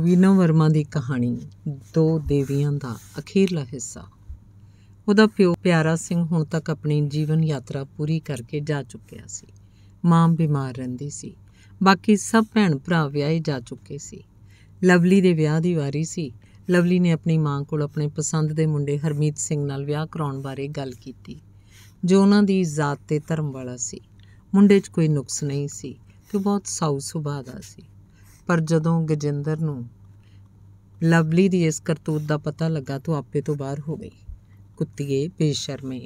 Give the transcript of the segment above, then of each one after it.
ਵੀਨਾ ਵਰਮਾ ਦੀ ਕਹਾਣੀ ਦੋ ਦੇਵੀਆਂ ਦਾ ਅਖੀਰਲਾ ਹਿੱਸਾ ਉਹਦਾ ਪਿਓ ਪਿਆਰਾ ਸਿੰਘ ਹੁਣ ਤੱਕ ਆਪਣੀ ਜੀਵਨ ਯਾਤਰਾ ਪੂਰੀ ਕਰਕੇ ਜਾ ਚੁੱਕਿਆ ਸੀ ਮਾਂ ਬਿਮਾਰ ਰਹਿੰਦੀ ਸੀ ਬਾਕੀ ਸਭ ਭੈਣ ਭਰਾ ਵਿਆਹੇ ਜਾ ਚੁੱਕੇ ਸੀ ਲਵਲੀ ਦੇ ਵਿਆਹ ਦੀ ਵਾਰੀ ਸੀ ਲਵਲੀ ਨੇ ਆਪਣੀ ਮਾਂ ਕੋਲ ਆਪਣੇ ਪਸੰਦ ਦੇ ਮੁੰਡੇ ਹਰਮੀਤ ਸਿੰਘ ਨਾਲ ਵਿਆਹ ਕਰਾਉਣ ਬਾਰੇ ਗੱਲ ਕੀਤੀ ਜੋ ਉਹਨਾਂ ਦੀ ਜ਼ਾਤ ਤੇ ਧਰਮ ਵਾਲਾ ਸੀ ਮੁੰਡੇ 'ਚ ਕੋਈ ਨੁਕਸ ਨਹੀਂ ਸੀ ਕਿ ਬਹੁਤ ਸਾਊ ਸੁਭਾਅ ਦਾ ਸੀ ਪਰ ਜਦੋਂ ਗਜਿੰਦਰ ਨੂੰ ਲਵਲੀ ਦੀ ਇਸ ਕਰਤੂਤ ਦਾ ਪਤਾ ਲੱਗਾ ਤਾਂ ਆਪੇ ਤੋਂ ਬਾਹਰ ਹੋ ਗਈ ਕੁੱਤੀਏ ਬੇਸ਼ਰਮੇ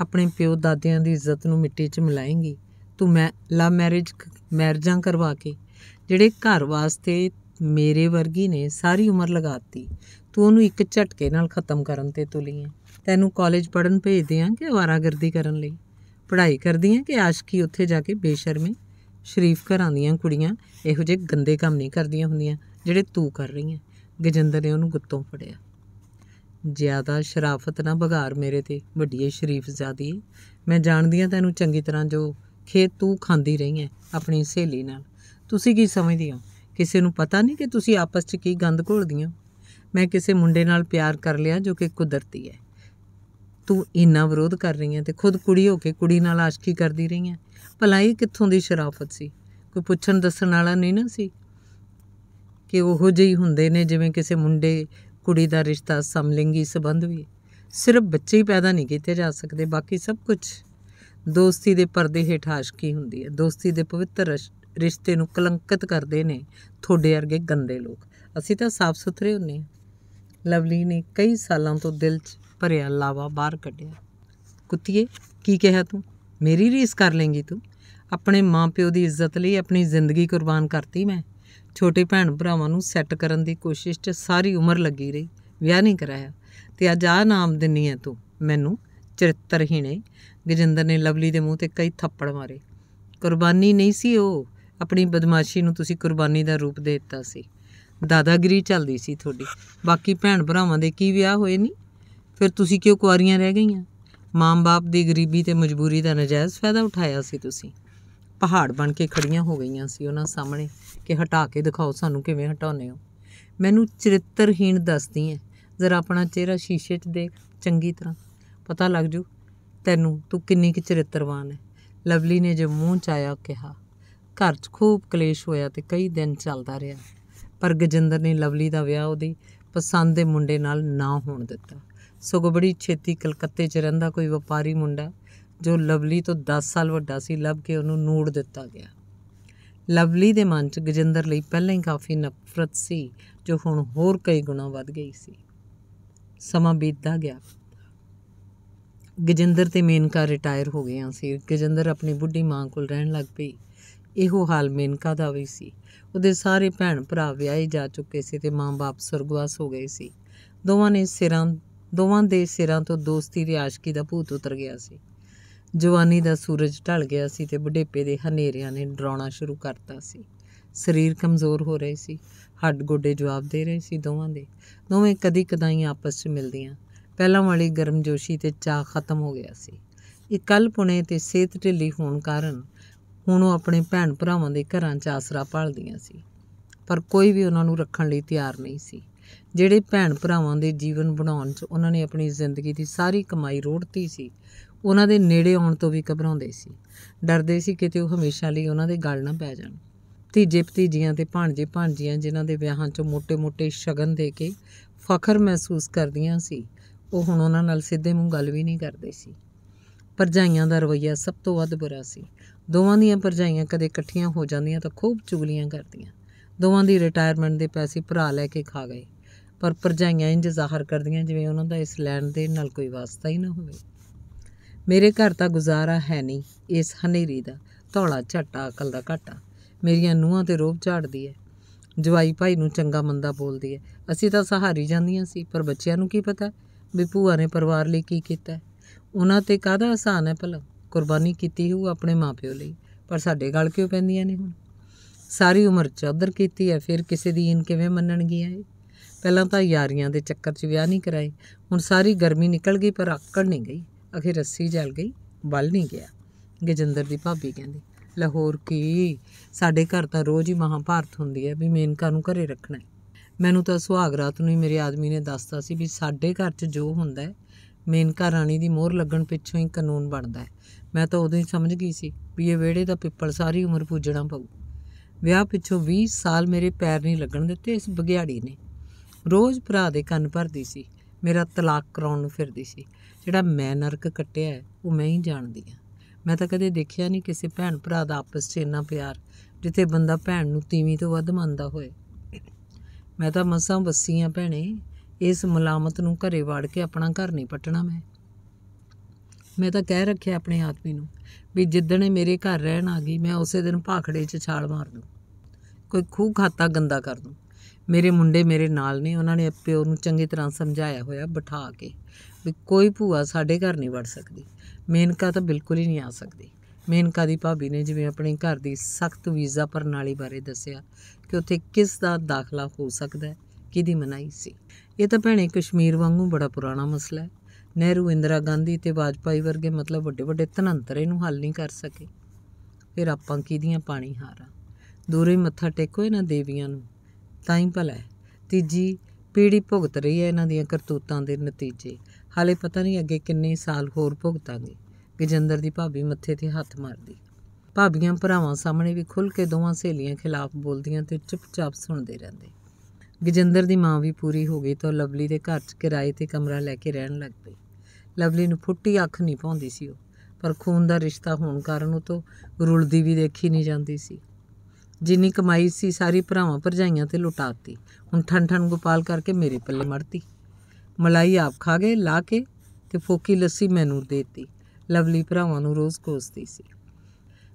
ਆਪਣੇ ਪਿਓ ਦਾਦਿਆਂ ਦੀ ਇੱਜ਼ਤ ਨੂੰ ਮਿੱਟੀ 'ਚ ਮਿਲਾਏਂਗੀ ਤੂੰ ਮੈਂ ਲਵ ਮੈਰਿਜ ਮੈਰਜਾਂ ਕਰਵਾ ਕੇ ਜਿਹੜੇ ਘਰ ਵਾਸਤੇ ਮੇਰੇ ਵਰਗੀ ਨੇ ਸਾਰੀ ਉਮਰ ਲਗਾਤੀ ਤੂੰ ਉਹਨੂੰ ਇੱਕ ਝਟਕੇ ਨਾਲ ਖਤਮ ਕਰਨ ਤੇ ਤੁਲੀ ਹੈ ਤੈਨੂੰ ਕਾਲਜ ਪੜਨ ਭੇਜਦੇ ਆਂ ਕਿ ਵਾਰਾਗਰਦੀ ਕਰਨ ਲਈ ਪੜ੍ਹਾਈ ਕਰਦੀ ਆ ਕਿ ਆਸ਼ਕੀ ਉੱਥੇ ਜਾ ਕੇ ਬੇਸ਼ਰਮੀ ਸ਼ਰੀਫ ਘਰਾਂ ਦੀਆਂ ਕੁੜੀਆਂ ਇਹੋ ਜਿਹੇ ਗੰਦੇ ਕੰਮ ਨਹੀਂ ਕਰਦੀਆਂ ਹੁੰਦੀਆਂ ਜਿਹੜੇ ਤੂੰ ਕਰ ਰਹੀ ਹੈ ਗਜਿੰਦਰ ਨੇ ਉਹਨੂੰ ਗੁੱਤੋਂ ਫੜਿਆ ਜ਼ਿਆਦਾ ਸ਼ਰਾਫਤ ਨਾ ਬਗਾਰ ਮੇਰੇ ਤੇ ਵੱਡੀ ਸ਼ਰੀਫ ਜ਼ਾਦੀ ਮੈਂ ਜਾਣਦੀ ਆ ਤੈਨੂੰ ਚੰਗੀ ਤਰ੍ਹਾਂ ਜੋ ਖੇਤ ਤੂੰ ਖਾਂਦੀ ਰਹੀ ਹੈ ਆਪਣੀ ਸਹੇਲੀ ਨਾਲ ਤੁਸੀਂ ਕੀ ਸਮਝਦੀ ਹੋ ਕਿਸੇ ਨੂੰ ਪਤਾ ਨਹੀਂ ਕਿ ਤੁਸੀਂ ਆਪਸ 'ਚ ਕੀ ਗੰਦ ਘੋਲਦੀਆਂ ਮੈਂ ਕਿਸੇ ਮੁੰਡੇ ਨਾਲ ਪਿਆਰ ਕਰ ਲਿਆ ਜੋ ਕਿ ਕੁਦਰਤੀ ਹੈ ਤੂੰ ਇੰਨਾ ਵਿਰੋਧ ਕਰ ਰਹੀ ਹੈ ਤੇ ਖੁਦ ਕੁੜੀ ਹੋ ਕੇ ਕੁੜੀ ਨਾਲ ਆਸ਼ਕੀ ਕਰਦੀ ਰਹੀ ਹੈ ਭਲਾ ਇਹ ਕਿੱਥੋਂ ਦੀ ਸ਼ਰਾਫਤ ਸੀ ਕੋਈ ਪੁੱਛਣ ਦੱਸਣ ਵਾਲਾ ਨਹੀਂ ਨਾ ਸੀ ਕਿ ਉਹੋ ਜਿਹੀ ਹੁੰਦੇ ਨੇ ਜਿਵੇਂ ਕਿਸੇ ਮੁੰਡੇ ਕੁੜੀ ਦਾ ਰਿਸ਼ਤਾ ਸਮਲਿੰਗੀ ਸਬੰਧ ਵੀ ਸਿਰਫ ਬੱਚੇ ਹੀ ਪੈਦਾ ਨਹੀਂ ਕੀਤੇ ਜਾ ਸਕਦੇ ਬਾਕੀ ਸਭ ਕੁਝ ਦੋਸਤੀ ਦੇ ਪਰਦੇ ਹੇਠ ਆਸ਼ਕੀ ਹੁੰਦੀ ਹੈ ਦੋਸਤੀ ਦੇ ਪਵਿੱਤਰ ਰਿਸ਼ਤੇ ਨੂੰ ਕਲੰਕਿਤ ਕਰਦੇ ਨੇ ਥੋੜੇ ਵਰਗੇ ਗੰਦੇ ਲੋਕ ਅਸੀਂ ਤਾਂ ਸਾਫ਼ ਸੁਥਰੇ ਹੁੰਨੇ ਲਵਲੀ ਨੇ ਕਈ ਸਾਲਾਂ ਤੋਂ ਦਿਲ 'ਚ ਭਰਿਆ ਲਾਵਾ ਬਾਹਰ ਕੱਢਿਆ ਕੁੱਤੀਏ ਕੀ ਕਿਹਾ ਤੂੰ ਮੇਰੀ ਰੀਸ ਕਰ ਲੇਂਗੀ ਤੂੰ ਆਪਣੇ ਮਾਪਿਓ ਦੀ ਇੱਜ਼ਤ ਲਈ ਆਪਣੀ ਜ਼ਿੰਦਗੀ ਕੁਰਬਾਨ ਕਰਤੀ ਮੈਂ ਛੋਟੇ ਭੈਣ ਭਰਾਵਾਂ ਨੂੰ ਸੈੱਟ ਕਰਨ ਦੀ ਕੋਸ਼ਿਸ਼ 'ਚ ਸਾਰੀ ਉਮਰ ਲੱਗੀ ਰਹੀ ਵਿਆਹ ਨਹੀਂ ਕਰਾਇਆ ਤੇ ਅੱਜ ਆ ਨਾਮ ਦਿੰਨੀ ਐ ਤੂੰ ਮੈਨੂੰ ਚਰਿੱਤਰਹੀਣੇ ਗਜਿੰਦਰ ਨੇ ਲਵਲੀ ਦੇ ਮੂੰਹ ਤੇ ਕਈ ਥੱਪੜ ਮਾਰੇ ਕੁਰਬਾਨੀ ਨਹੀਂ ਸੀ ਉਹ ਆਪਣੀ ਬਦਮਾਸ਼ੀ ਨੂੰ ਤੁਸੀਂ ਕੁਰਬਾਨੀ ਦਾ ਰੂਪ ਦੇ ਦਿੱਤਾ ਸੀ ਦਾਦਾਗਰੀ ਚੱਲਦੀ ਸੀ ਤੁਹਾਡੀ ਬਾਕੀ ਭੈਣ ਭਰਾਵਾਂ ਦੇ ਕੀ ਵਿਆਹ ਹੋਏ ਨਹੀਂ ਫਿਰ ਤੁਸੀਂ ਕਿਉਂ ਕੁਆਰੀਆਂ ਰਹਿ ਗਈਆਂ ਮਾਂ-ਬਾਪ ਦੀ ਗਰੀਬੀ ਤੇ ਮਜਬੂਰੀ ਦਾ ਨਜਾਇਜ਼ ਫਾਇਦਾ ਉਠਾਇਆ ਸੀ ਤੁਸੀਂ ਪਹਾੜ ਬਣ ਕੇ ਖੜੀਆਂ ਹੋ ਗਈਆਂ ਸੀ ਉਹਨਾਂ ਸਾਹਮਣੇ ਕਿ ਹਟਾ ਕੇ ਦਿਖਾਓ ਸਾਨੂੰ ਕਿਵੇਂ ਹਟਾਉਨੇ ਹੋ ਮੈਨੂੰ ਚਰਿੱਤਰਹੀਣ ਦੱਸਦੀ ਐ ਜ਼ਰਾ ਆਪਣਾ ਚਿਹਰਾ ਸ਼ੀਸ਼ੇ 'ਚ ਦੇਖ ਚੰਗੀ ਤਰ੍ਹਾਂ ਪਤਾ ਲੱਗ ਜੂ ਤੈਨੂੰ ਤੂੰ ਕਿੰਨੀ ਕਿ ਚਰਿੱਤਰਵਾਨ ਐ ਲਵਲੀ ਨੇ ਜੋ ਮੂੰਹ ਚ ਆਇਆ ਕਿਹਾ ਘਰ 'ਚ ਖੂਬ ਕਲੇਸ਼ ਹੋਇਆ ਤੇ ਕਈ ਦਿਨ ਚੱਲਦਾ ਰਿਹਾ ਪਰ ਗਜਿੰਦਰ ਨੇ ਲਵਲੀ ਦਾ ਵਿਆਹ ਉਹਦੀ ਪਸੰਦ ਦੇ ਮੁੰਡੇ ਨਾਲ ਨਾ ਹੋਣ ਦਿੱਤਾ ਸਗੋਂ ਬੜੀ ਛੇਤੀ ਕਲਕੱਤੇ 'ਚ ਰਹਿੰਦਾ ਕੋਈ ਵਪਾਰੀ ਮੁੰਡਾ ਜੋ ਲਵਲੀ ਤੋਂ 10 ਸਾਲ ਵੱਡਾ ਸੀ ਲੱਭ ਕੇ ਉਹਨੂੰ ਨੂੜ ਦਿੱਤਾ ਗਿਆ ਲਵਲੀ ਦੇ ਮਨ 'ਚ ਗਜਿੰਦਰ ਲਈ ਪਹਿਲਾਂ ਹੀ ਕਾਫੀ ਨਫ਼ਰਤ ਸੀ ਜੋ ਹੁਣ ਹੋਰ ਕਈ ਗੁਣਾ ਵੱਧ ਗਈ ਸੀ ਸਮਾਂ ਬੀਤਦਾ ਗਿਆ ਗਜਿੰਦਰ ਤੇ ਮੇਨਕਾ ਰਿਟਾਇਰ ਹੋ ਗਏ ਸੀ ਗਜਿੰਦਰ ਆਪਣੀ ਬੁੱਢੀ ਮਾਂ ਕੋਲ ਰਹਿਣ ਲੱਗ ਪਈ ਇਹੋ ਹਾਲ ਮੇਨਕਾ ਦਾ ਵੀ ਸੀ ਉਹਦੇ ਸਾਰੇ ਭੈਣ ਭਰਾ ਵਿਆਹੇ ਜਾ ਚੁੱਕੇ ਸੀ ਤੇ ਮਾਂ-ਬਾਪ ਸਰਗਵਾਸ ਹੋ ਗਏ ਸੀ ਦੋਵਾਂ ਨੇ ਸਿਰਾਂ ਦੋਵਾਂ ਦੇ ਸਿਰਾਂ ਤੋਂ ਦੋਸਤੀ ਰਿਆਸ਼ਕੀ ਦਾ ਭੂਤ ਉਤਰ ਗਿਆ ਸੀ ਜਵਾਨੀ ਦਾ ਸੂਰਜ ਢਲ ਗਿਆ ਸੀ ਤੇ ਬੁਢੇਪੇ ਦੇ ਹਨੇਰਿਆਂ ਨੇ ਡਰਾਉਣਾ ਸ਼ੁਰੂ ਕਰਤਾ ਸੀ ਸਰੀਰ ਕਮਜ਼ੋਰ ਹੋ ਰਹੇ ਸੀ ਹੱਡ ਗੋਡੇ ਜਵਾਬ ਦੇ ਰਹੇ ਸੀ ਦੋਵਾਂ ਦੇ ਦੋਵੇਂ ਕਦੀ ਕਦਾਈ ਆਪਸ ਵਿੱਚ ਮਿਲਦੀਆਂ ਪਹਿਲਾਂ ਵਾਲੀ ਗਰਮਜੋਸ਼ੀ ਤੇ ਚਾਹ ਖਤਮ ਹੋ ਗਿਆ ਸੀ ਇਹ ਕੱਲ ਪੁਣੇ ਤੇ ਸਿਹਤ ਢਿੱਲੀ ਹੋਣ ਕਾਰਨ ਹੁਣ ਉਹ ਆਪਣੇ ਭੈਣ ਭਰਾਵਾਂ ਦੇ ਘਰਾਂ 'ਚ ਆਸਰਾ ਭਾਲਦੀਆਂ ਸੀ ਪਰ ਕੋਈ ਵੀ ਉਹਨਾਂ ਨੂੰ ਰੱਖਣ ਲਈ ਤਿਆਰ ਨਹੀਂ ਸੀ ਜਿਹੜੇ ਭੈਣ ਭਰਾਵਾਂ ਦੇ ਜੀਵਨ ਬਣਾਉਣ 'ਚ ਉਹਨਾਂ ਨੇ ਆਪਣੀ ਜ਼ਿੰਦਗੀ ਦੀ ਸਾਰੀ ਕਮਾਈ ਰੋੜਤੀ ਸੀ ਉਹਨਾਂ ਦੇ ਨੇੜੇ ਆਉਣ ਤੋਂ ਵੀ ਘਬਰਾਉਂਦੇ ਸੀ ਡਰਦੇ ਸੀ ਕਿਤੇ ਉਹ ਹਮੇਸ਼ਾ ਲਈ ਉਹਨਾਂ ਦੇ ਗਲ ਨਾ ਪੈ ਜਾਣ ਤੀਜੇ ਭਤੀਜੀਆਂ ਤੇ ਭਾਣਜੇ ਭਾਣਜੀਆਂ ਜਿਨ੍ਹਾਂ ਦੇ ਵਿਆਹਾਂ 'ਚ ਮੋٹے-ਮੋٹے ਸ਼ਗਨ ਦੇ ਕੇ ਫਖਰ ਮਹਿਸੂਸ ਕਰਦੀਆਂ ਸੀ ਉਹ ਹੁਣ ਉਹਨਾਂ ਨਾਲ ਸਿੱਧੇ ਮੂੰਹ ਗੱਲ ਵੀ ਨਹੀਂ ਕਰਦੇ ਸੀ ਪਰਜਾਈਆਂ ਦਾ ਰਵਈਆ ਸਭ ਤੋਂ ਵੱਧ ਬੁਰਾ ਸੀ ਦੋਵਾਂ ਦੀਆਂ ਪਰਜਾਈਆਂ ਕਦੇ ਇਕੱਠੀਆਂ ਹੋ ਜਾਂਦੀਆਂ ਤਾਂ ਖੂਬ ਚੁਗਲੀਆਂ ਕਰਦੀਆਂ ਦੋਵਾਂ ਦੀ ਰਿਟਾਇਰਮੈਂਟ ਦੇ ਪੈਸੇ ਭਰਾ ਲੈ ਕੇ ਖਾ ਗਏ ਪਰ ਪਰਜਾਈਆਂ ਇੰਜ ਜ਼ਾਹਰ ਕਰਦੀਆਂ ਜਿਵੇਂ ਉਹਨਾਂ ਦਾ ਇਸ ਲੈਣ ਦੇ ਨਾਲ ਕੋਈ ਵਾਸਤਾ ਹੀ ਨਾ ਹੋਵੇ ਮੇਰੇ ਘਰ ਤਾਂ ਗੁਜ਼ਾਰਾ ਹੈ ਨਹੀਂ ਇਸ ਹਨੇਰੀ ਦਾ ਧੌਲਾ ਝਟਾ ਅਕਲ ਦਾ ਘਾਟਾ ਮੇਰੀਆਂ ਨੂਹਾਂ ਤੇ ਰੋਬ ਝਾੜਦੀ ਹੈ ਜਵਾਈ ਭਾਈ ਨੂੰ ਚੰਗਾ ਮੰਦਾ ਬੋਲਦੀ ਹੈ ਅਸੀਂ ਤਾਂ ਸਹਾਰੀ ਜਾਂਦੀਆਂ ਸੀ ਪਰ ਬੱਚਿਆਂ ਨੂੰ ਕੀ ਪਤਾ ਵੀ ਭੂਆ ਨੇ ਪਰਿਵਾਰ ਲਈ ਕੀ ਕੀਤਾ ਉਹਨਾਂ ਤੇ ਕਾਹਦਾ ਆਸਾਨ ਹੈ ਭਲਾ ਕੁਰਬਾਨੀ ਕੀਤੀ ਹੋਊ ਆਪਣੇ ਮਾਪਿਓ ਲਈ ਪਰ ਸਾਡੇ ਗਲ ਕਿਉਂ ਪੈਂਦੀਆਂ ਨੇ ਹੁਣ ਸਾਰੀ ਉਮਰ ਚਾਦਰ ਕੀਤੀ ਹੈ ਫਿਰ ਕਿਸੇ ਦੀ ਇਨ ਕਿਵੇਂ ਮੰਨਣਗੀਆਂ ਇਹ ਪਹਿਲਾਂ ਤਾਂ ਯਾਰੀਆਂ ਦੇ ਚੱਕਰ 'ਚ ਵਿਆਹ ਨਹੀਂ ਕਰਾਏ ਹੁਣ ਸਾਰੀ ਗਰਮੀ ਨਿਕਲ ਗਈ ਪਰ ਆਕੜ ਨਹੀਂ ਗਈ ਅਖੇ ਰੱਸੀ ਜਲ ਗਈ ਬਲ ਨਹੀਂ ਗਿਆ ਗਜਿੰਦਰ ਦੀ ਭਾਬੀ ਕਹਿੰਦੀ ਲਾਹੌਰ ਕੀ ਸਾਡੇ ਘਰ ਤਾਂ ਰੋਜ਼ ਹੀ ਮਹਾਭਾਰਤ ਹੁੰਦੀ ਹੈ ਵੀ ਮੇਨਕਾ ਨੂੰ ਘਰੇ ਰੱਖਣਾ ਮੈਨੂੰ ਤਾਂ ਸੁਹਾਗ ਰਾਤ ਨੂੰ ਹੀ ਮੇਰੇ ਆਦਮੀ ਨੇ ਦੱਸਤਾ ਸੀ ਵੀ ਸਾਡੇ ਘਰ 'ਚ ਜੋ ਹੁੰਦਾ ਹੈ ਮੇਨਕਾ ਰਾਣੀ ਦੀ ਮੋਹਰ ਲੱਗਣ ਪਿੱਛੋਂ ਹੀ ਕਾਨੂੰਨ ਬਣਦਾ ਹੈ ਮੈਂ ਤਾਂ ਉਦੋਂ ਹੀ ਸਮਝ ਗਈ ਸੀ ਵੀ ਇਹ ਵਿਹੜੇ ਦਾ ਪਿੱਪਲ ਸਾਰੀ ਉਮਰ ਪੂਜਣਾ ਪਊ ਵਿਆਹ ਪਿੱਛੋਂ 20 ਸਾਲ ਮੇਰੇ ਪੈਰ ਨਹੀਂ ਲੱਗਣ ਦਿੱਤੇ ਇਸ ਬਗਿਆੜੀ ਨੇ ਰੋਜ਼ ਭਰਾ ਦੇ ਕੰਨ ਭਰਦੀ ਸੀ ਮੇਰਾ ਤਲਾਕ ਕਰਾਉਣ ਨੂੰ ਫਿਰਦੀ ਸੀ ਜਿਹੜਾ ਮੈਂ ਨਰਕ ਕੱਟਿਆ ਉਹ ਮੈਂ ਹੀ ਜਾਣਦੀ ਆ ਮੈਂ ਤਾਂ ਕਦੇ ਦੇਖਿਆ ਨਹੀਂ ਕਿਸੇ ਭੈਣ ਭਰਾ ਦਾ ਆਪਸ 'ਚ ਇੰਨਾ ਪਿਆਰ ਜਿੱਥੇ ਬੰਦਾ ਭੈਣ ਨੂੰ ਤੀਵੀਂ ਤੋਂ ਵੱਧ ਮੰਨਦਾ ਹੋਵੇ ਮੈਂ ਤਾਂ ਮਸਾਂ ਵਸੀਆਂ ਭੈਣੇ ਇਸ ਮਲਾਮਤ ਨੂੰ ਘਰੇ ਵਾੜ ਕੇ ਆਪਣਾ ਘਰ ਨਹੀਂ ਪਟਣਾ ਮੈਂ ਮੈਂ ਤਾਂ ਕਹਿ ਰੱਖਿਆ ਆਪਣੇ ਆਦਮੀ ਨੂੰ ਵੀ ਜਿੱਦਣ ਮੇਰੇ ਘਰ ਰਹਿਣ ਆ ਗਈ ਮੈਂ ਉਸੇ ਦਿਨ ਭਾਖੜੇ 'ਚ ਛਾਲ ਮਾਰ ਦੂੰ ਕੋਈ ਖੂਖਾਤਾ ਖਾਤਾ ਗੰਦਾ ਕਰ ਦੂੰ ਮੇਰੇ ਮੁੰਡੇ ਮੇਰੇ ਨਾਲ ਨੇ ਉਹਨਾਂ ਨੇ ਪਿਓ ਨੂੰ ਚੰਗੀ ਤਰ੍ਹਾਂ ਸਮਝਾਇਆ ਹੋਇਆ ਬਿਠਾ ਕੇ ਵੀ ਕੋਈ ਭੂਆ ਸਾਡੇ ਘਰ ਨਹੀਂ ਵੜ ਸਕਦੀ ਮੇਨਕਾ ਤਾਂ ਬਿਲਕੁਲ ਹੀ ਨਹੀਂ ਆ ਸਕਦੀ ਮੇਨਕਾ ਦੀ ਭਾਬੀ ਨੇ ਜਿਵੇਂ ਆਪਣੇ ਘਰ ਦੀ ਸਖਤ ਵੀਜ਼ਾ ਪ੍ਰਣਾਲੀ ਬਾਰੇ ਦੱਸਿਆ ਕਿ ਉੱਥੇ ਕਿਸ ਦਾ ਦਾਖਲਾ ਹੋ ਸਕਦਾ ਹੈ ਕਿਹਦੀ ਮਨਾਈ ਸੀ ਇਹ ਤਾਂ ਭੈਣੇ ਕਸ਼ਮੀਰ ਵਾਂਗੂ ਬੜਾ ਪੁਰਾਣਾ ਮਸਲਾ ਹੈ ਨਹਿਰੂ ਇੰਦਰਾ ਗਾਂਧੀ ਤੇ ਵਾਜਪਾਈ ਵਰਗੇ ਮਤਲਬ ਵੱਡੇ ਵੱਡੇ ਤਨੰਤਰ ਇਹਨੂੰ ਹੱਲ ਨਹੀਂ ਕਰ ਸਕੇ ਫਿਰ ਆਪਾਂ ਕਿਹਦੀਆਂ ਪਾਣੀ ਹਾਰਾਂ ਦੂਰੇ ਮੱਥਾ ਟੇਕੋ ਇਹਨਾਂ ਦੇਵੀਆਂ ਨੂੰ ਤਾਂ ਹੀ ਭਲਾ ਹੈ ਤੀਜੀ ਪੀੜੀ ਭੁਗਤ ਰਹੀ ਹੈ ਇਹਨਾਂ ਦੀਆਂ ਕਰਤੂਤਾਂ ਦੇ ਨਤੀਜੇ ਹਾਲੇ ਪਤਾ ਨਹੀਂ ਅੱਗੇ ਕਿੰਨੇ ਸਾਲ ਹੋਰ ਭੁਗਤਾਂਗੇ ਗਜਿੰਦਰ ਦੀ ਭਾਬੀ ਮੱਥੇ ਤੇ ਹੱਥ ਮਾਰਦੀ ਭਾਬੀਆਂ ਭਰਾਵਾਂ ਸਾਹਮਣੇ ਵੀ ਖੁੱਲ ਕੇ ਦੋਵਾਂ ਸਹੇਲੀਆਂ ਖਿਲਾਫ ਬੋਲਦੀਆਂ ਤੇ ਚੁੱਪਚਾਪ ਸੁਣਦੇ ਰਹਿੰਦੇ ਗਜਿੰਦਰ ਦੀ ਮਾਂ ਵੀ ਪੂਰੀ ਹੋ ਗਈ ਤਾਂ ਲਵਲੀ ਦੇ ਘਰ 'ਚ ਕਿਰਾਏ ਤੇ ਕਮਰਾ ਲੈ ਕੇ ਰਹਿਣ ਲੱਗ ਪਈ ਲਵਲੀ ਨੂੰ ਫੁੱਟੀ ਅੱਖ ਨਹੀਂ ਪਾਉਂਦੀ ਸੀ ਉਹ ਪਰ ਖੂਨ ਦਾ ਰਿਸ਼ਤਾ ਹੋਣ ਕਾਰਨ ਉਹ ਤੋਂ ਰੁਲਦੀ ਵੀ ਦੇਖੀ ਨਹੀਂ ਜਾਂਦੀ ਸੀ ਜਿੰਨੀ ਕਮਾਈ ਸੀ ਸਾਰੀ ਭਰਾਵਾਂ ਭਰਜਾਈਆਂ ਤੇ ਲੁਟਾਤੀ ਹੁਣ ਠਣ ਠਣ ਗੋਪਾਲ ਕਰਕੇ ਮੇਰੇ ਪੱਲੇ ਮੜਤੀ ਮਲਾਈ ਆਪ ਖਾ ਗਏ ਲਾ ਕੇ ਤੇ ਫੋਕੀ ਲੱਸੀ ਮੈਨੂੰ ਦੇਤੀ ਲਵਲੀ ਭਰਾਵਾਂ ਨੂੰ ਰੋਜ਼ ਕੋਸਦੀ ਸੀ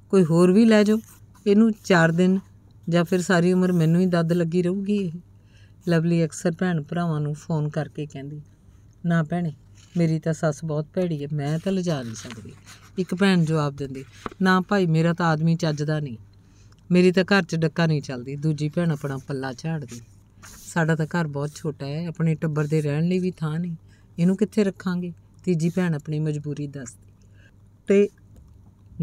ਕੋਈ ਹੋਰ ਵੀ ਲੈ ਜਾਓ ਇਹਨੂੰ 4 ਦਿਨ ਜਾਂ ਫਿਰ ਸਾਰੀ ਉਮਰ ਮੈਨੂੰ ਹੀ ਦੱਦ ਲੱਗੀ ਰਹੂਗੀ ਇਹ ਲਵਲੀ ਅਕਸਰ ਭੈਣ ਭਰਾਵਾਂ ਨੂੰ ਫੋਨ ਕਰਕੇ ਕਹਿੰਦੀ ਨਾ ਭੈਣੇ ਮੇਰੀ ਤਾਂ ਸੱਸ ਬਹੁਤ ਭੈੜੀ ਹੈ ਮੈਂ ਤਾਂ ਲਿਜਾ ਨਹੀਂ ਸਕਦੀ ਇੱਕ ਭੈਣ ਜਵਾਬ ਦਿੰਦੀ ਨਾ ਭਾਈ ਮੇਰਾ ਤਾਂ ਆਦਮੀ ਚੱਜਦਾ ਨਹੀਂ ਮੇਰੀ ਤਾਂ ਘਰ 'ਚ ਡੱਕਾ ਨਹੀਂ ਚੱਲਦੀ ਦੂਜੀ ਭੈਣ ਆਪਣਾ ਪੱਲਾ ਝਾੜਦੀ ਸਾਡਾ ਤਾਂ ਘਰ ਬਹੁਤ ਛੋਟਾ ਹੈ ਆਪਣੇ ਟੱਬਰ ਦੇ ਰਹਿਣ ਲਈ ਵੀ ਥਾਂ ਨਹੀਂ ਇਹਨੂੰ ਕਿੱਥੇ ਰੱਖਾਂਗੇ ਤੀਜੀ ਭੈਣ ਆਪਣੀ ਮਜਬੂਰੀ ਦੱਸਦੀ ਤੇ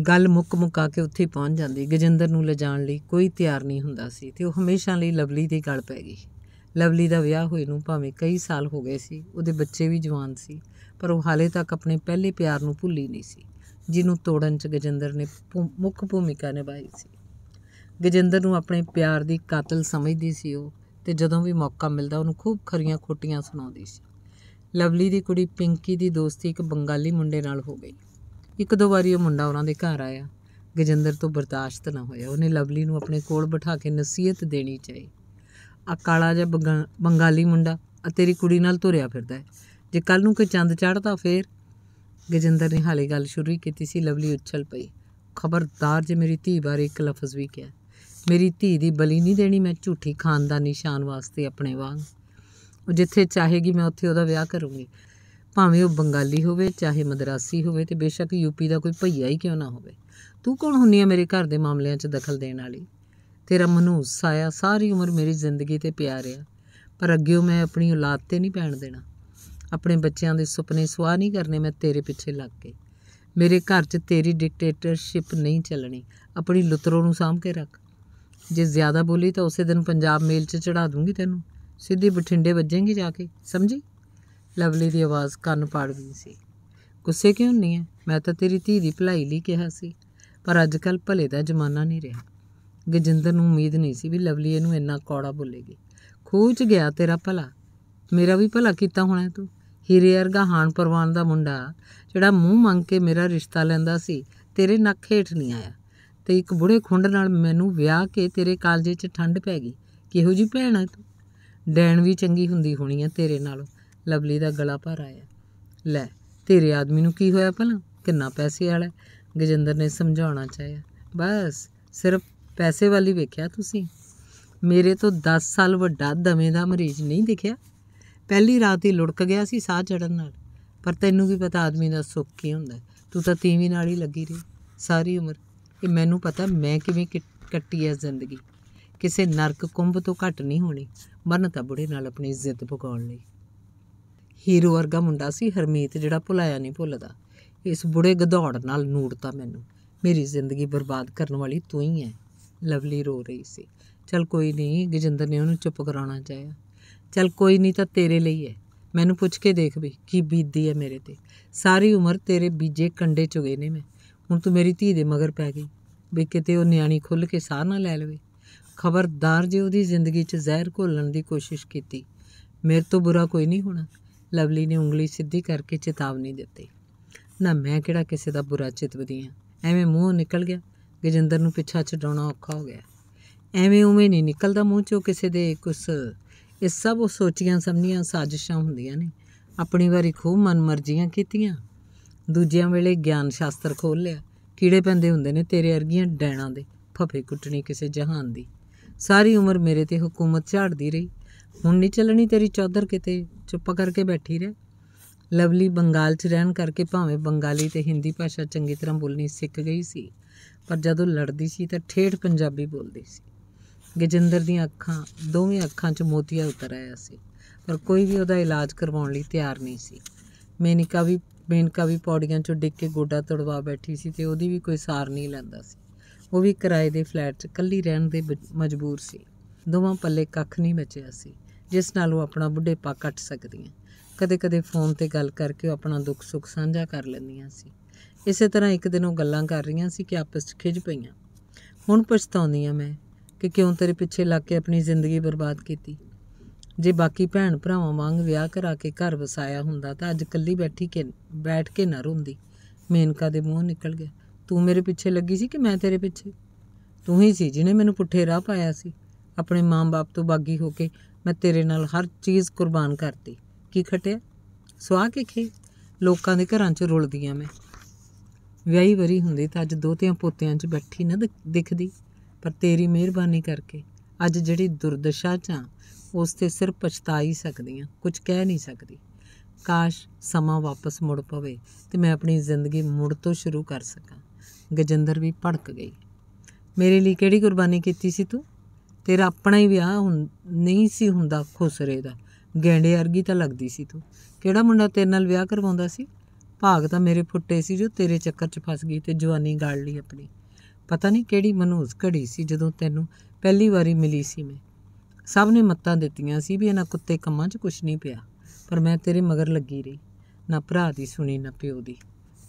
ਗੱਲ ਮੁੱਕ ਮੁਕਾ ਕੇ ਉੱਥੇ ਪਹੁੰਚ ਜਾਂਦੀ ਗਜਿੰਦਰ ਨੂੰ ਲਿਜਾਣ ਲਈ ਕੋਈ ਤਿਆਰ ਨਹੀਂ ਹੁੰਦਾ ਸੀ ਤੇ ਉਹ ਹਮੇਸ਼ਾ ਲਈ ਲਵਲੀ ਦੀ ਗੱਲ ਪੈ ਗਈ ਲਵਲੀ ਦਾ ਵਿਆਹ ਹੋਏ ਨੂੰ ਭਾਵੇਂ ਕਈ ਸਾਲ ਹੋ ਗਏ ਸੀ ਉਹਦੇ ਬੱਚੇ ਵੀ ਜਵਾਨ ਸੀ ਪਰ ਉਹ ਹਾਲੇ ਤੱਕ ਆਪਣੇ ਪਹਿਲੇ ਪਿਆਰ ਨੂੰ ਭੁੱਲੀ ਨਹੀਂ ਸੀ ਜਿਹਨੂੰ ਤੋੜਨ 'ਚ ਗਜਿੰਦਰ ਨੇ ਮੁੱਖ ਭੂਮਿਕਾ ਨਿਭਾਈ ਸੀ ਗਜਿੰਦਰ ਨੂੰ ਆਪਣੇ ਪਿਆਰ ਦੀ ਕਾਤਲ ਸਮਝਦੀ ਸੀ ਉਹ ਤੇ ਜਦੋਂ ਵੀ ਮੌਕਾ ਮਿਲਦਾ ਉਹਨੂੰ ਖੂਬ ਖਰੀਆਂ ਖੋਟੀਆਂ ਸੁਣਾਉਂਦੀ ਸੀ ਲਵਲੀ ਦੀ ਕੁੜੀ ਪਿੰਕੀ ਦੀ ਦੋਸਤੀ ਇੱਕ ਬੰਗਾਲੀ ਮੁੰਡੇ ਨਾਲ ਹੋ ਗਈ ਇੱਕ ਦੋ ਵਾਰੀ ਉਹ ਮੁੰਡਾ ਉਹਨਾਂ ਦੇ ਘਰ ਆਇਆ ਗਜਿੰਦਰ ਤੋਂ ਬਰਦਾਸ਼ਤ ਨਾ ਹੋਇਆ ਉਹਨੇ ਲਵਲੀ ਨੂੰ ਆਪਣੇ ਕੋਲ ਬਿਠਾ ਕੇ ਨਸੀਹਤ ਦੇਣੀ ਚਾਹੀ ਆ ਕਾਲਾ ਜਿਹਾ ਬੰਗਾਲੀ ਮੁੰਡਾ ਆ ਤੇਰੀ ਕੁੜੀ ਨਾਲ ਤੁਰਿਆ ਫਿਰਦਾ ਹੈ ਜੇ ਕੱਲ ਨੂੰ ਕੋਈ ਚੰਦ ਚੜਦਾ ਫੇਰ ਗਜਿੰਦਰ ਨੇ ਹਾਲੇ ਗੱਲ ਸ਼ੁਰੂ ਹੀ ਕੀਤੀ ਸੀ ਲਵਲੀ ਉੱਛਲ ਪਈ ਖਬਰਦਾਰ ਜੇ ਮੇਰੀ ਧੀ ਬਾਰੇ ਇੱਕ ਲਫ਼ਜ਼ ਵੀ ਕਿਹਾ ਮੇਰੀ ਧੀ ਦੀ ਬਲੀ ਨਹੀਂ ਦੇਣੀ ਮੈਂ ਝੂਠੀ ਖਾਨਦਾਨੀ ਸ਼ਾਨ ਵਾਸਤੇ ਆਪਣੇ ਵਾਂਗ ਉਹ ਜਿੱਥੇ ਚਾਹੇਗੀ ਮੈਂ ਉੱਥੇ ਉਹਦਾ ਵਿਆਹ ਕਰੂੰਗੀ ਭਾਵੇਂ ਉਹ ਬੰਗਾਲੀ ਹੋਵੇ ਚਾਹੇ ਮਦਰਾਸੀ ਹੋਵੇ ਤੇ ਬੇਸ਼ੱਕ ਯੂਪੀ ਦਾ ਕੋਈ ਭਈਆ ਹੀ ਕਿਉਂ ਨਾ ਹੋਵੇ ਤੂੰ ਕੌਣ ਹੁੰਨੀ ਆ ਮੇਰੇ ਘਰ ਦੇ ਮਾਮਲਿਆਂ 'ਚ ਦਖਲ ਦੇਣ ਵਾਲੀ ਤੇਰਾ ਮਨੂਸ ਸਾਇਆ ساری ਉਮਰ ਮੇਰੀ ਜ਼ਿੰਦਗੀ ਤੇ ਪਿਆਰ ਆ ਪਰ ਅੱਗੇ ਮੈਂ ਆਪਣੀ ਔਲਾਦ ਤੇ ਨਹੀਂ ਪੈਣ ਦੇਣਾ ਆਪਣੇ ਬੱਚਿਆਂ ਦੇ ਸੁਪਨੇ ਸਵਾਹ ਨਹੀਂ ਕਰਨੇ ਮੈਂ ਤੇਰੇ ਪਿੱਛੇ ਲੱਗ ਕੇ ਮੇਰੇ ਘਰ 'ਚ ਤੇਰੀ ਡਿਕਟੇਟਰਸ਼ਿਪ ਨਹੀਂ ਚੱਲਣੀ ਆਪਣੀ ਲੁਤਰੋ ਨੂੰ ਸਾਂਭ ਕੇ ਰੱਖ ਜੇ ਜ਼ਿਆਦਾ ਬੋਲੀ ਤਾਂ ਉਸੇ ਦਿਨ ਪੰਜਾਬ ਮੇਲ 'ਚ ਚੜਾ ਦੂੰਗੀ ਤੈਨੂੰ ਸਿੱਧੀ ਬਠਿੰਡੇ ਵੱਜੇਂਗੀ ਜਾ ਕੇ ਸਮਝੀ ਲਵਲੀ ਦੀ ਆਵਾਜ਼ ਕੰਨ ਪਾੜ ਗਈ ਸੀ ਗੁੱਸੇ ਕਿਉਂ ਨਹੀਂ ਹੈ ਮੈਂ ਤਾਂ ਤੇਰੀ ਧੀ ਦੀ ਭਲਾਈ ਲਈ ਕਿਹਾ ਸੀ ਪਰ ਅੱਜ ਕੱਲ ਭਲੇ ਦਾ ਜ਼ਮਾਨਾ ਨਹੀਂ ਰਿਹਾ ਗਜਿੰਦਰ ਨੂੰ ਉਮੀਦ ਨਹੀਂ ਸੀ ਵੀ ਲਵਲੀ ਇਹਨੂੰ ਇੰਨਾ ਕੌੜਾ ਬੋਲੇਗੀ ਖੂਚ ਗਿਆ ਤੇਰਾ ਭਲਾ ਮੇਰਾ ਵੀ ਭਲਾ ਕੀਤਾ ਹੋਣਾ ਤੂੰ ਹੀਰੇ ਵਰਗਾ ਹਾਨ ਪਰਵਾਨ ਦਾ ਮੁੰਡਾ ਜਿਹੜਾ ਮੂੰਹ ਮੰਗ ਕੇ ਮੇਰਾ ਰਿਸ਼ਤਾ ਲੈਂਦਾ ਸੀ ਤੇਰੇ ਨੱਕ ਹੇਠ ਨਹੀਂ ਆਇਆ ਤੇ ਇੱਕ ਬੁੜੇ ਖੁੰਡ ਨਾਲ ਮੈਨੂੰ ਵਿਆਹ ਕੇ ਤੇਰੇ ਕਾਲਜੇ 'ਚ ਠੰਡ ਪੈ ਗਈ ਕਿਹੋ ਜੀ ਭੈਣ ਆ ਤੂੰ ਡੈਣ ਵੀ ਚੰਗੀ ਹੁੰਦੀ ਹੋਣੀ ਆ ਤੇਰੇ ਨਾਲ ਲਵਲੀ ਦਾ ਗਲਾ ਭਰ ਆਇਆ ਲੈ ਤੇਰੇ ਆਦਮੀ ਨੂੰ ਕੀ ਹੋਇਆ ਭਲਾ ਕਿੰਨਾ ਪੈਸੇ ਵਾਲਾ ਗਜਿੰਦਰ ਨੇ ਸਮਝਾਉਣਾ ਚਾਹਿਆ ਬਸ ਸਿਰਫ ਪੈਸੇ ਵਾਲੀ ਵੇਖਿਆ ਤੁਸੀਂ ਮੇਰੇ ਤੋਂ 10 ਸਾਲ ਵੱਡਾ ਦਮੇ ਦਾ ਮਰੀਜ਼ ਨਹੀਂ ਦਿਖਿਆ ਪਹਿਲੀ ਰਾਤ ਹੀ ਲੁੜਕ ਗਿਆ ਸੀ ਸਾਹ ਚੜਨ ਨਾਲ ਪਰ ਤੈਨੂੰ ਵੀ ਪਤਾ ਆਦਮੀ ਦਾ ਸੁੱਖ ਕੀ ਹੁੰਦਾ ਤੂੰ ਤਾਂ ਤੀਵੀਂ ਨਾਲ ਹੀ ਲੱਗੀ ਰਹੀ ਸਾਰੀ ਉਮਰ ਕਿ ਮੈਨੂੰ ਪਤਾ ਮੈਂ ਕਿਵੇਂ ਕੱਟੀ ਐ ਜ਼ਿੰਦਗੀ ਕਿਸੇ ਨਰਕ ਕੁੰਭ ਤੋਂ ਘੱਟ ਨਹੀਂ ਹੋਣੀ ਮਰਨ ਤਾਂ ਬੁੜੇ ਨਾਲ ਆਪਣੀ ਇੱਜ਼ਤ ਭਗਾਉਣ ਲਈ ਹੀਰੋ ਵਰਗਾ ਮੁੰਡਾ ਸੀ ਹਰਮੀਤ ਜਿਹੜਾ ਭੁਲਾਇਆ ਨਹੀਂ ਭੁੱਲਦਾ ਇਸ ਬੁੜੇ ਗਧੌੜ ਨਾਲ ਨੂੜਤਾ ਮੈਨੂੰ ਮੇਰੀ ਜ਼ਿੰਦਗੀ ਬਰਬਾਦ ਕਰਨ ਵਾਲੀ ਤੂੰ ਹੀ ਐ ਲਵਲੀ ਰੋ ਰਹੀ ਸੀ ਚਲ ਕੋਈ ਨਹੀਂ ਗਜਿੰਦਰ ਨੇ ਉਹਨੂੰ ਚੁੱਪ ਕਰਾਉਣਾ ਚਾਹਿਆ ਚਲ ਕੋਈ ਨਹੀਂ ਤਾਂ ਤੇਰੇ ਲਈ ਐ ਮੈਨੂੰ ਪੁੱਛ ਕੇ ਦੇਖ ਵੀ ਕੀ ਬੀਤਦੀ ਐ ਮੇਰੇ ਤੇ ਸਾਰੀ ਉਮਰ ਤੇਰੇ ਬੀਜੇ ਕੰਡੇ ਚੁਗੇ ਨੇ ਮੈਂ ਹੁਣ ਤੂੰ ਮੇਰੀ ਧੀ ਦੇ ਮਗਰ ਪੈ ਗਈ ਵੀ ਕਿਤੇ ਉਹ ਨਿਆਣੀ ਖੁੱਲ ਕੇ ਸਾਹ ਨਾ ਲੈ ਲਵੇ ਖਬਰਦਾਰ ਜੇ ਉਹਦੀ ਜ਼ਿੰਦਗੀ 'ਚ ਜ਼ਹਿਰ ਘੋਲਣ ਦੀ ਕੋਸ਼ਿਸ਼ ਕੀਤੀ ਮੇਰੇ ਤੋਂ ਬੁਰਾ ਕੋਈ ਨਹੀਂ ਹੋਣਾ ਲਵਲੀ ਨੇ ਉਂਗਲੀ ਸਿੱਧੀ ਕਰਕੇ ਚੇਤਾਵਨੀ ਦਿੱਤੀ ਨਾ ਮੈਂ ਕਿਹੜਾ ਕਿਸੇ ਦਾ ਬੁਰਾ ਚਿਤਵਦੀ ਆ ਐਵੇਂ ਮੂੰਹ ਨਿਕਲ ਗਿਆ ਗਜਿੰਦਰ ਨੂੰ ਪਿੱਛਾ ਛਡਾਉਣਾ ਔਖਾ ਹੋ ਗਿਆ ਐਵੇਂ ਉਵੇਂ ਨਹੀਂ ਨਿਕਲਦਾ ਮੂੰਹ ਚੋਂ ਕਿਸੇ ਦੇ ਕੁਸ ਇਹ ਸਭ ਉਹ ਸੋਚੀਆਂ ਸਮਝੀਆਂ ਸਾਜ਼ਿਸ਼ਾਂ ਹੁੰਦੀਆਂ ਨੇ ਆਪਣੀ ਵਾਰੀ ਖੂਬ ਮਨਮਰਜ਼ੀਆਂ ਕੀਤੀਆਂ ਦੂਜਿਆਂ ਵੇਲੇ ਗਿਆਨ ਸ਼ਾਸਤਰ ਖੋਲ ਲਿਆ ਕੀੜੇ ਪੈਂਦੇ ਹੁੰਦੇ ਨੇ ਤੇਰੇ ਅਰਗੀਆਂ ਡੈਣਾ ਦੇ ਫਫੇ ਕੁੱਟਣੀ ਕਿਸੇ ਜਹਾਨ ਦੀ ਸਾਰੀ ਉਮਰ ਮੇਰੇ ਤੇ ਹਕੂਮਤ ਝਾੜਦੀ ਰਹੀ ਹੁਣ ਨਹੀਂ ਚੱਲਣੀ ਤੇਰੀ ਚੌਧਰ ਕਿਤੇ ਚੁੱਪ ਕਰਕੇ ਬੈਠੀ ਰਹਿ ਲਵਲੀ ਬੰਗਾਲ 'ਚ ਰਹਿਣ ਕਰਕੇ ਭਾਵੇਂ ਬੰਗਾਲੀ ਤੇ ਹਿੰਦੀ ਭਾਸ਼ਾ ਚੰਗੀ ਤਰ੍ਹਾਂ ਬੋਲਣੀ ਸਿੱਖ ਗਈ ਸੀ ਪਰ ਜਦੋਂ ਲੜਦੀ ਸੀ ਤਾਂ ਠੇਠ ਪੰਜਾਬੀ ਬੋਲਦੀ ਸੀ ਗਜਿੰਦਰ ਦੀਆਂ ਅੱਖਾਂ ਦੋਵੇਂ ਅੱਖਾਂ 'ਚ ਮੋਤੀਆ ਉਤਰ ਆਇਆ ਸੀ ਪਰ ਕੋਈ ਵੀ ਉਹਦਾ ਇਲਾਜ ਕਰਵਾਉਣ ਲਈ ਤਿਆਰ ਨਹੀਂ ਸੀ ਮੈਨਿਕਾ ਵੀ ਮੇਨਕਾ ਵੀ ਪੌੜੀਆਂ 'ਚੋਂ ਡਿੱਗ ਕੇ ਗੋਡਾ ਤੜਵਾ ਬੈਠੀ ਸੀ ਤੇ ਉਹਦੀ ਵੀ ਕੋਈ ਸਾਰ ਨਹੀਂ ਲੈਂਦਾ ਸੀ ਉਹ ਵੀ ਕਿਰਾਏ ਦੇ ਫਲੈਟ 'ਚ ਇਕੱਲੀ ਰਹਿਣ ਦੇ ਮਜਬੂਰ ਸੀ ਦੋਵਾਂ ਪੱਲੇ ਕੱਖ ਨਹੀਂ ਬਚਿਆ ਸੀ ਜਿਸ ਨਾਲ ਉਹ ਆਪਣਾ ਬੁੱਢੇਪਾ ਕੱਟ ਸਕਦੀਆਂ ਕਦੇ-ਕਦੇ ਫੋਨ ਤੇ ਗੱਲ ਕਰਕੇ ਉਹ ਆਪਣਾ ਦੁੱਖ-ਸੁੱਖ ਸਾਂਝਾ ਕਰ ਲੈਂਦੀਆਂ ਸੀ ਇਸੇ ਤਰ੍ਹਾਂ ਇੱਕ ਦਿਨ ਉਹ ਗੱਲਾਂ ਕਰ ਰਹੀਆਂ ਸੀ ਕਿ ਆਪਸ 'ਚ ਖਿਜ ਪਈਆਂ ਹੁਣ ਪਛਤਾਉਂਦੀ ਆ ਮੈਂ ਕਿ ਕਿਉਂ ਤੇਰੇ ਪਿੱਛੇ ਲੱਗ ਕੇ ਆਪਣੀ ਜ਼ਿੰਦਗੀ ਬਰਬਾਦ ਕੀਤੀ ਜੇ ਬਾਕੀ ਭੈਣ ਭਰਾਵਾਂ ਵਾਂਗ ਵਿਆਹ ਕਰਾ ਕੇ ਘਰ ਵਸਾਇਆ ਹੁੰਦਾ ਤਾਂ ਅੱਜ ਕੱਲੀ ਬੈਠੀ ਕੇ ਬੈਠ ਕੇ ਨਾ ਰੋਂਦੀ ਮੇਨਕਾ ਦੇ ਮੂੰਹ ਨਿਕਲ ਗਿਆ ਤੂੰ ਮੇਰੇ ਪਿੱਛੇ ਲੱਗੀ ਸੀ ਕਿ ਮੈਂ ਤੇਰੇ ਪਿੱਛੇ ਤੂੰ ਹੀ ਸੀ ਜਿਹਨੇ ਮੈਨੂੰ ਪੁੱਠੇ ਰਾਹ ਪਾਇਆ ਸੀ ਆਪਣੇ ਮਾਂ-ਬਾਪ ਤੋਂ ਬਾਗੀ ਹੋ ਕੇ ਮੈਂ ਤੇਰੇ ਨਾਲ ਹਰ ਚੀਜ਼ ਕੁਰਬਾਨ ਕਰਤੀ ਕੀ ਖਟਿਆ ਸਵਾ ਕੇ ਖੇ ਲੋਕਾਂ ਦੇ ਘਰਾਂ 'ਚ ਰੁਲਦੀਆਂ ਮੈਂ ਵਿਆਹੀ ਵਰੀ ਹੁੰਦੀ ਤਾਂ ਅੱਜ ਦੋਤਿਆਂ ਪੋਤਿਆਂ 'ਚ ਬੈਠੀ ਨਾ ਦਿਖਦੀ ਪਰ ਤੇਰੀ ਮਿਹਰਬਾਨੀ ਕਰਕੇ ਅੱਜ ਜਿਹੜੀ ਦੁਰਦਸ਼ਾ 'ਚ ਉਸ ਤੇ ਸਿਰ ਪਛਤਾ ਹੀ ਸਕਦੀ ਆ ਕੁਝ ਕਹਿ ਨਹੀਂ ਸਕਦੀ ਕਾਸ਼ ਸਮਾਂ ਵਾਪਸ ਮੁੜ ਪਵੇ ਤੇ ਮੈਂ ਆਪਣੀ ਜ਼ਿੰਦਗੀ ਮੁੜ ਤੋਂ ਸ਼ੁਰੂ ਕਰ ਸਕਾਂ ਗਜਿੰਦਰ ਵੀ ਭੜਕ ਗਈ ਮੇਰੇ ਲਈ ਕਿਹੜੀ ਕੁਰਬਾਨੀ ਕੀਤੀ ਸੀ ਤੂੰ ਤੇਰਾ ਆਪਣਾ ਹੀ ਵਿਆਹ ਹੁਣ ਨਹੀਂ ਸੀ ਹੁੰਦਾ ਖੁਸਰੇ ਦਾ ਗੈਂਡੇ ਵਰਗੀ ਤਾਂ ਲੱਗਦੀ ਸੀ ਤੂੰ ਕਿਹੜਾ ਮੁੰਡਾ ਤੇਰੇ ਨਾਲ ਵਿਆਹ ਕਰਵਾਉਂਦਾ ਸੀ ਭਾਗ ਤਾਂ ਮੇਰੇ ਫੁੱਟੇ ਸੀ ਜੋ ਤੇਰੇ ਚੱਕਰ 'ਚ ਫਸ ਗਈ ਤੇ ਜਵਾਨੀ ਗਾੜ ਲਈ ਆਪਣੀ ਪਤਾ ਨਹੀਂ ਕਿਹੜੀ ਮਨੂਸ ਘੜੀ ਸੀ ਜਦੋਂ ਤੈਨੂੰ ਪਹਿਲੀ ਵਾਰੀ ਮਿਲੀ ਸੀ ਮੈਂ ਸਭ ਨੇ ਮੱਤਾਂ ਦਿੱਤੀਆਂ ਸੀ ਵੀ ਇਹਨਾਂ ਕੁੱਤੇ ਕੰਮਾਂ 'ਚ ਕੁਝ ਨਹੀਂ ਪਿਆ ਪਰ ਮੈਂ ਤੇਰੇ ਮਗਰ ਲੱਗੀ ਰਹੀ ਨਾ ਭਰਾ ਦੀ ਸੁਣੀ ਨਾ ਪਿਓ ਦੀ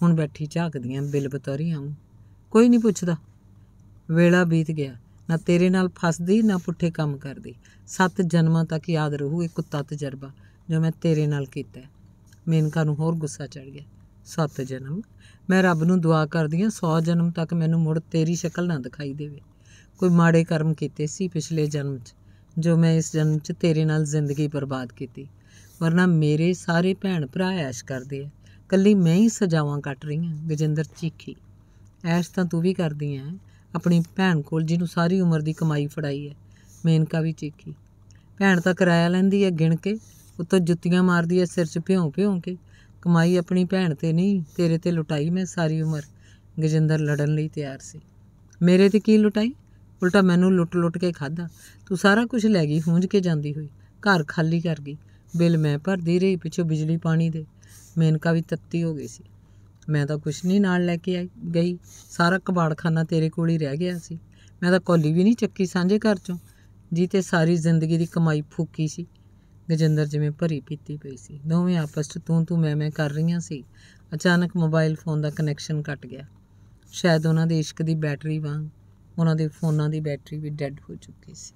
ਹੁਣ ਬੈਠੀ ਝਾਕਦੀਆਂ ਬਿਲ ਬਤੌਰੀ ਆਉਂ ਕੋਈ ਨਹੀਂ ਪੁੱਛਦਾ ਵੇਲਾ ਬੀਤ ਗਿਆ ਨਾ ਤੇਰੇ ਨਾਲ ਫਸਦੀ ਨਾ ਪੁੱਠੇ ਕੰਮ ਕਰਦੀ ਸੱਤ ਜਨਮਾਂ ਤੱਕ ਯਾਦ ਰਹੂ ਇਹ ਕੁੱਤਾ ਤਜਰਬਾ ਜੋ ਮੈਂ ਤੇਰੇ ਨਾਲ ਕੀਤਾ ਮੇਨਕਾ ਨੂੰ ਹੋਰ ਗੁੱਸਾ ਚੜ ਗਿਆ ਸੱਤ ਜਨਮ ਮੈਂ ਰੱਬ ਨੂੰ ਦੁਆ ਕਰਦੀ ਆ 100 ਜਨਮ ਤੱਕ ਮੈਨੂੰ ਮੁੜ ਤੇਰੀ ਸ਼ਕਲ ਨਾ ਦਿਖਾਈ ਦੇਵੇ ਕੋਈ ਮਾੜੇ ਕਰਮ ਕੀਤੇ ਸੀ ਪਿਛਲੇ ਜਨਮ 'ਚ ਜੋ ਮੈਂ ਇਸ ਜਨਮ 'ਚ ਤੇਰੇ ਨਾਲ ਜ਼ਿੰਦਗੀ ਬਰਬਾਦ ਕੀਤੀ ਵਰਨਾ ਮੇਰੇ ਸਾਰੇ ਭੈਣ ਭਰਾ ਐਸ਼ ਕਰਦੇ ਆ ਕੱਲੀ ਮੈਂ ਹੀ ਸਜਾਵਾਂ ਕੱਟ ਰਹੀ ਹਾਂ ਗਜਿੰਦਰ ਚੀਖੀ ਐਸ਼ ਤਾਂ ਤੂੰ ਵੀ ਕਰਦੀ ਐ ਆਪਣੀ ਭੈਣ ਕੋਲ ਜਿਹਨੂੰ ਸਾਰੀ ਉਮਰ ਦੀ ਕਮਾਈ ਫੜਾਈ ਐ ਮੇਨਕਾ ਵੀ ਚੀਖੀ ਭੈਣ ਤਾਂ ਕਿਰਾਇਆ ਲੈਂਦੀ ਐ ਗਿਣ ਕੇ ਉੱਤੋਂ ਜੁੱਤੀਆਂ ਮਾਰਦੀ ਐ ਸਿਰ 'ਚ ਭਿਉਂ ਭਿਉਂ ਕੇ ਕਮਾਈ ਆਪਣੀ ਭੈਣ ਤੇ ਨਹੀਂ ਤੇਰੇ ਤੇ ਲੁਟਾਈ ਮੈਂ ਸਾਰੀ ਉਮਰ ਗਜਿੰਦਰ ਲੜਨ ਲਈ ਤਿਆਰ ਸੀ ਮੇਰੇ ਤੇ ਕੀ ਲੁਟਾਈ ਉਲਟਾ ਮੈਨੂੰ ਲੁੱਟ-ਲੁੱਟ ਕੇ ਖਾਦਾ ਤੂੰ ਸਾਰਾ ਕੁਝ ਲੈ ਗਈ ਹੂੰਝ ਕੇ ਜਾਂਦੀ ਹੋਈ ਘਰ ਖਾਲੀ ਕਰ ਗਈ ਬਿੱਲ ਮੈਂ ਭਰਦੀ ਰਹੀ ਪਿੱਛੋਂ ਬਿਜਲੀ ਪਾਣੀ ਦੇ ਮੇਨਕਾ ਵੀ ਤੱਤੀ ਹੋ ਗਈ ਸੀ ਮੈਂ ਤਾਂ ਕੁਝ ਨਹੀਂ ਨਾਲ ਲੈ ਕੇ ਆਈ ਗਈ ਸਾਰਾ ਕਬਾੜਖਾਨਾ ਤੇਰੇ ਕੋਲ ਹੀ ਰਹਿ ਗਿਆ ਸੀ ਮੈਂ ਤਾਂ ਕੋਲੀ ਵੀ ਨਹੀਂ ਚੱਕੀ ਸਾਂਝੇ ਘਰ ਚੋਂ ਜੀ ਤੇ ਸਾਰੀ ਜ਼ਿੰਦਗੀ ਦੀ ਕਮਾਈ ਫੂਕੀ ਸੀ ਗਜਿੰਦਰ ਜਿਵੇਂ ਭਰੀ ਪੀਤੀ ਪਈ ਸੀ ਦੋਵੇਂ ਆਪਸ 'ਚ ਤੂੰ ਤੂੰ ਮੈਂ ਮੈਂ ਕਰ ਰਹੀਆਂ ਸੀ ਅਚਾਨਕ ਮੋਬਾਈਲ ਫੋਨ ਦਾ ਕਨੈਕਸ਼ਨ ਕੱਟ ਗਿਆ ਸ਼ਾਇਦ ਉਹਨਾਂ ਦੇ ਇਸ਼ਕ ਦੀ ਬੈਟਰੀ ਵਾਂਗ ਉਹਨਾਂ ਦੇ ਫੋਨਾਂ ਦੀ ਬੈਟਰੀ ਵੀ ਡੈੱਡ ਹੋ ਚੁੱਕੀ ਸੀ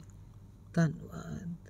ਧੰਨਵਾਦ